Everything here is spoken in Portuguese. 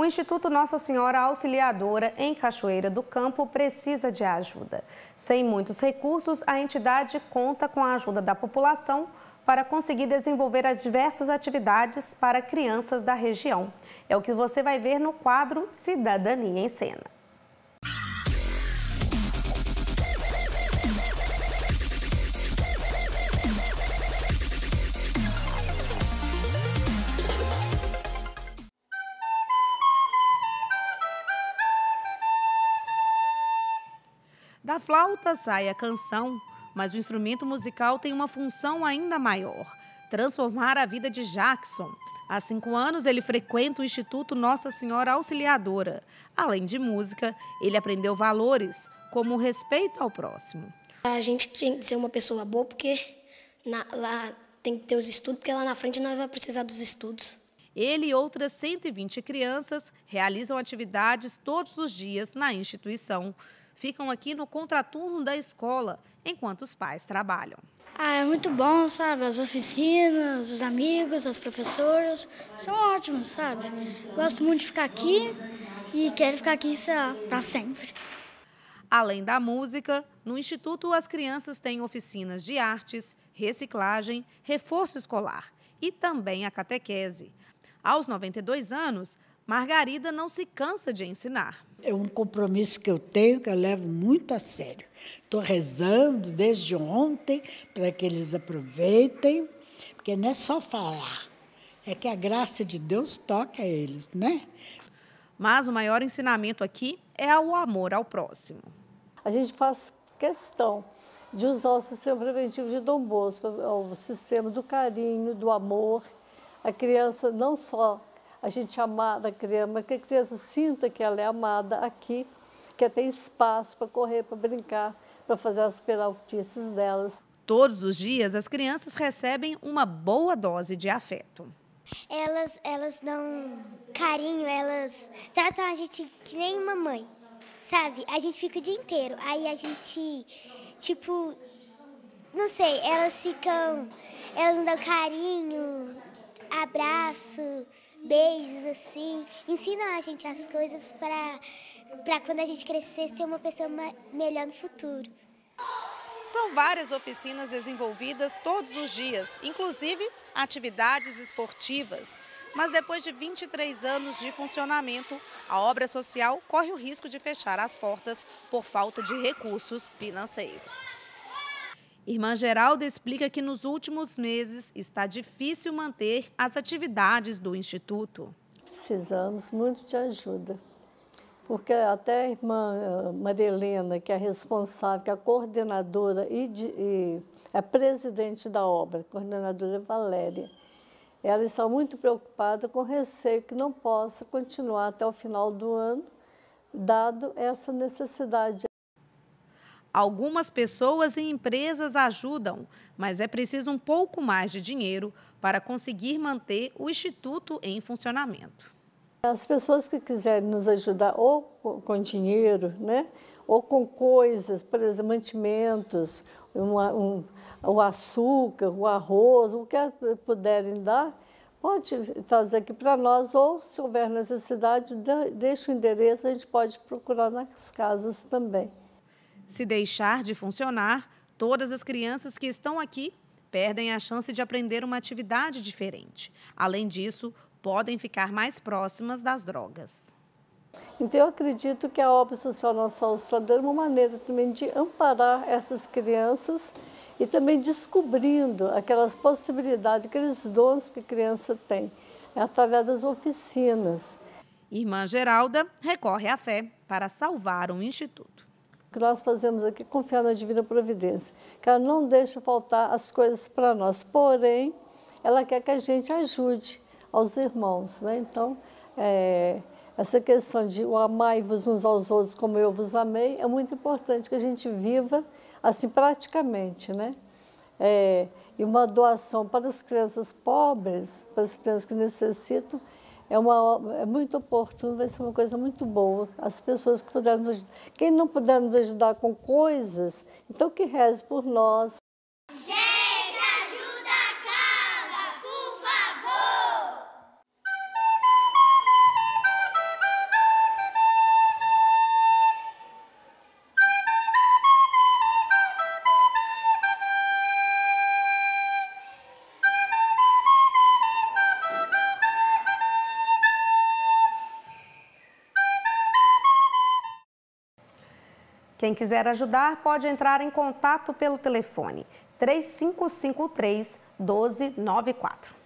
O Instituto Nossa Senhora Auxiliadora, em Cachoeira do Campo, precisa de ajuda. Sem muitos recursos, a entidade conta com a ajuda da população para conseguir desenvolver as diversas atividades para crianças da região. É o que você vai ver no quadro Cidadania em Cena. Da flauta sai a canção, mas o instrumento musical tem uma função ainda maior: transformar a vida de Jackson. Há cinco anos, ele frequenta o Instituto Nossa Senhora Auxiliadora. Além de música, ele aprendeu valores, como o respeito ao próximo. A gente tem que ser uma pessoa boa, porque na, lá tem que ter os estudos, porque lá na frente nós vamos precisar dos estudos. Ele e outras 120 crianças realizam atividades todos os dias na instituição ficam aqui no contraturno da escola, enquanto os pais trabalham. Ah, é muito bom, sabe? As oficinas, os amigos, as professoras, são ótimos, sabe? Gosto muito de ficar aqui e quero ficar aqui para sempre. Além da música, no Instituto as crianças têm oficinas de artes, reciclagem, reforço escolar e também a catequese. Aos 92 anos, Margarida não se cansa de ensinar. É um compromisso que eu tenho que eu levo muito a sério. Estou rezando desde ontem para que eles aproveitem, porque não é só falar, é que a graça de Deus toca eles, né? Mas o maior ensinamento aqui é o amor ao próximo. A gente faz questão de usar o sistema preventivo de Dom Bosco, é o sistema do carinho, do amor. A criança não só a gente amar a criança, que a criança sinta que ela é amada aqui, que tem espaço para correr, para brincar, para fazer as peraltices delas. Todos os dias, as crianças recebem uma boa dose de afeto. Elas, elas dão carinho, elas tratam a gente que nem uma mãe, sabe? A gente fica o dia inteiro, aí a gente, tipo, não sei, elas ficam, elas dão carinho, abraço, beijos, assim. Ensinam a gente as coisas para quando a gente crescer ser uma pessoa melhor no futuro. São várias oficinas desenvolvidas todos os dias, inclusive atividades esportivas. Mas depois de 23 anos de funcionamento, a obra social corre o risco de fechar as portas por falta de recursos financeiros. Irmã Geralda explica que nos últimos meses está difícil manter as atividades do Instituto. Precisamos muito de ajuda, porque até a irmã eh, Marilena, que é responsável, que é a coordenadora e, de, e é presidente da obra, coordenadora Valéria, ela está muito preocupada com receio que não possa continuar até o final do ano, dado essa necessidade Algumas pessoas e empresas ajudam, mas é preciso um pouco mais de dinheiro para conseguir manter o Instituto em funcionamento. As pessoas que quiserem nos ajudar, ou com dinheiro, né? ou com coisas, por exemplo, mantimentos, um, o açúcar, o arroz, o que puderem dar, pode fazer aqui para nós, ou se houver necessidade, deixa o endereço, a gente pode procurar nas casas também. Se deixar de funcionar, todas as crianças que estão aqui perdem a chance de aprender uma atividade diferente. Além disso, podem ficar mais próximas das drogas. Então, eu acredito que a obra social nacional só é uma maneira também de amparar essas crianças e também descobrindo aquelas possibilidades, aqueles dons que a criança tem, através das oficinas. Irmã Geralda recorre à fé para salvar um instituto que nós fazemos aqui, confiar na divina providência, que ela não deixa faltar as coisas para nós, porém, ela quer que a gente ajude aos irmãos, né? Então, é, essa questão de o amai-vos uns aos outros como eu vos amei é muito importante que a gente viva assim praticamente, né? É, e uma doação para as crianças pobres, para as crianças que necessitam, é, uma, é muito oportuno, vai ser uma coisa muito boa. As pessoas que puderam nos ajudar. Quem não puder nos ajudar com coisas, então que reze por nós, Quem quiser ajudar pode entrar em contato pelo telefone 3553 1294.